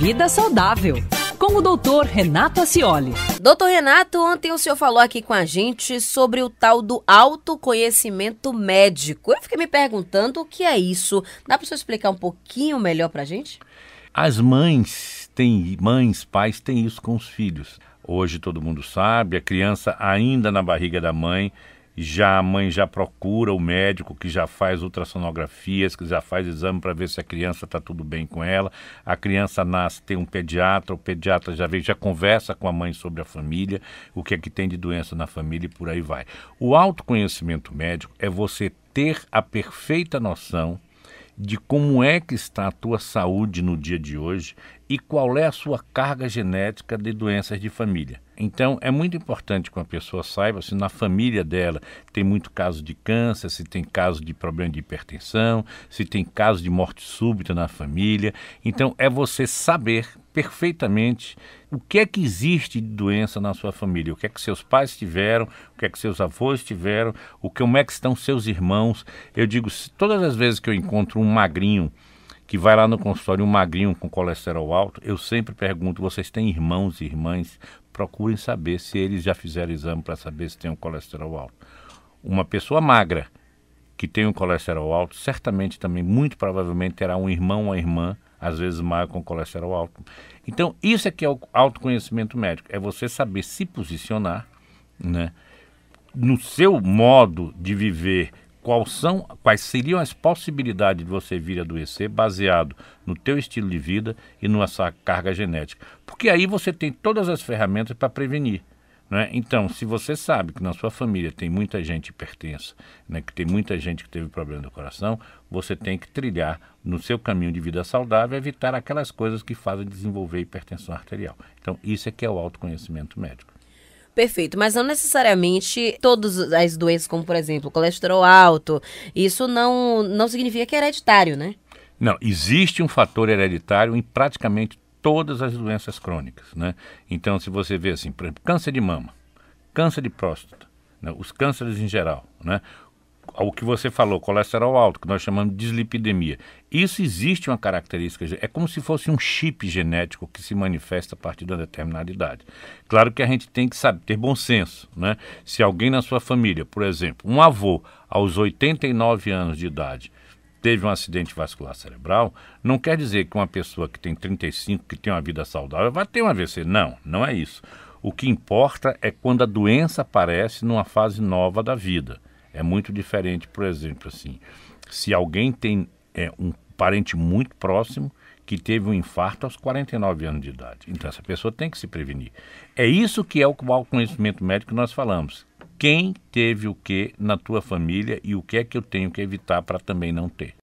Vida Saudável, com o doutor Renato Ascioli. Doutor Renato, ontem o senhor falou aqui com a gente sobre o tal do autoconhecimento médico. Eu fiquei me perguntando o que é isso. Dá para o senhor explicar um pouquinho melhor para a gente? As mães têm, mães, pais têm isso com os filhos. Hoje todo mundo sabe, a criança ainda na barriga da mãe já a mãe já procura o médico que já faz ultrassonografias, que já faz exame para ver se a criança está tudo bem com ela. A criança nasce, tem um pediatra, o pediatra já vem, já conversa com a mãe sobre a família, o que é que tem de doença na família e por aí vai. O autoconhecimento médico é você ter a perfeita noção de como é que está a tua saúde no dia de hoje e qual é a sua carga genética de doenças de família. Então, é muito importante que uma pessoa saiba se na família dela tem muito caso de câncer, se tem caso de problema de hipertensão, se tem caso de morte súbita na família. Então, é você saber perfeitamente o que é que existe de doença na sua família, o que é que seus pais tiveram, o que é que seus avós tiveram, o que, como é que estão seus irmãos. Eu digo, todas as vezes que eu encontro um magrinho que vai lá no consultório, um magrinho com colesterol alto, eu sempre pergunto: vocês têm irmãos e irmãs? Procurem saber se eles já fizeram exame para saber se tem um colesterol alto. Uma pessoa magra que tem um colesterol alto, certamente também, muito provavelmente, terá um irmão ou uma irmã, às vezes magra com colesterol alto. Então, isso é que é o autoconhecimento médico: é você saber se posicionar, né? No seu modo de viver, quais, são, quais seriam as possibilidades de você vir a adoecer baseado no teu estilo de vida e na sua carga genética. Porque aí você tem todas as ferramentas para prevenir. Né? Então, se você sabe que na sua família tem muita gente hipertensa, né, que tem muita gente que teve problema do coração, você tem que trilhar no seu caminho de vida saudável evitar aquelas coisas que fazem desenvolver hipertensão arterial. Então, isso é que é o autoconhecimento médico. Perfeito, mas não necessariamente todas as doenças, como por exemplo, colesterol alto, isso não, não significa que é hereditário, né? Não, existe um fator hereditário em praticamente todas as doenças crônicas, né? Então, se você vê assim, por exemplo, câncer de mama, câncer de próstata, né? os cânceres em geral, né? o que você falou, colesterol alto, que nós chamamos de dislipidemia. Isso existe uma característica, é como se fosse um chip genético que se manifesta a partir de uma determinada idade. Claro que a gente tem que saber, ter bom senso, né? Se alguém na sua família, por exemplo, um avô aos 89 anos de idade, teve um acidente vascular cerebral, não quer dizer que uma pessoa que tem 35, que tem uma vida saudável, vai ter um AVC. Não, não é isso. O que importa é quando a doença aparece numa fase nova da vida. É muito diferente, por exemplo, assim, se alguém tem é, um parente muito próximo que teve um infarto aos 49 anos de idade. Então essa pessoa tem que se prevenir. É isso que é o qual conhecimento médico que nós falamos. Quem teve o que na tua família e o que é que eu tenho que evitar para também não ter.